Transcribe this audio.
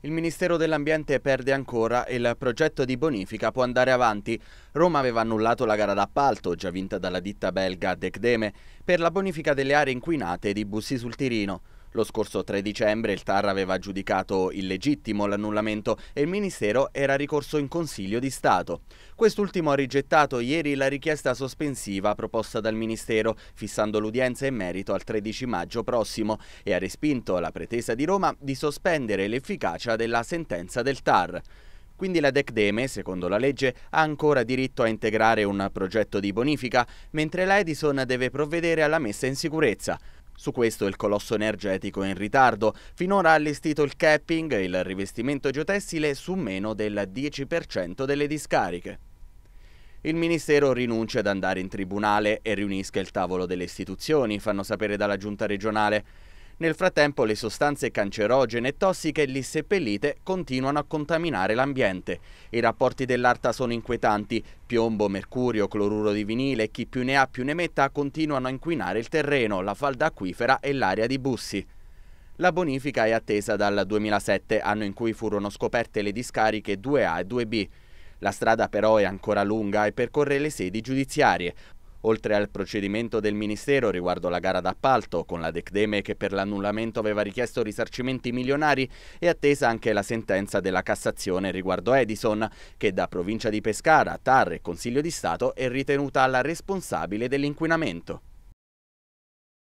Il Ministero dell'Ambiente perde ancora e il progetto di bonifica può andare avanti. Roma aveva annullato la gara d'appalto, già vinta dalla ditta belga Decdeme, per la bonifica delle aree inquinate di Bussi sul Tirino. Lo scorso 3 dicembre il TAR aveva giudicato illegittimo l'annullamento e il Ministero era ricorso in Consiglio di Stato. Quest'ultimo ha rigettato ieri la richiesta sospensiva proposta dal Ministero, fissando l'udienza in merito al 13 maggio prossimo e ha respinto la pretesa di Roma di sospendere l'efficacia della sentenza del TAR. Quindi la Decdeme, secondo la legge, ha ancora diritto a integrare un progetto di bonifica, mentre l'Edison deve provvedere alla messa in sicurezza. Su questo il colosso energetico è in ritardo. Finora ha allestito il capping e il rivestimento geotessile su meno del 10% delle discariche. Il Ministero rinuncia ad andare in tribunale e riunisca il tavolo delle istituzioni, fanno sapere dalla giunta regionale. Nel frattempo le sostanze cancerogene e tossiche lì seppellite continuano a contaminare l'ambiente. I rapporti dell'ARTA sono inquietanti. Piombo, mercurio, cloruro di vinile e chi più ne ha più ne metta continuano a inquinare il terreno, la falda acquifera e l'area di Bussi. La bonifica è attesa dal 2007, anno in cui furono scoperte le discariche 2A e 2B. La strada però è ancora lunga e percorre le sedi giudiziarie. Oltre al procedimento del Ministero riguardo la gara d'appalto, con la Decdeme che per l'annullamento aveva richiesto risarcimenti milionari, è attesa anche la sentenza della Cassazione riguardo Edison, che da provincia di Pescara, TAR e Consiglio di Stato è ritenuta la responsabile dell'inquinamento.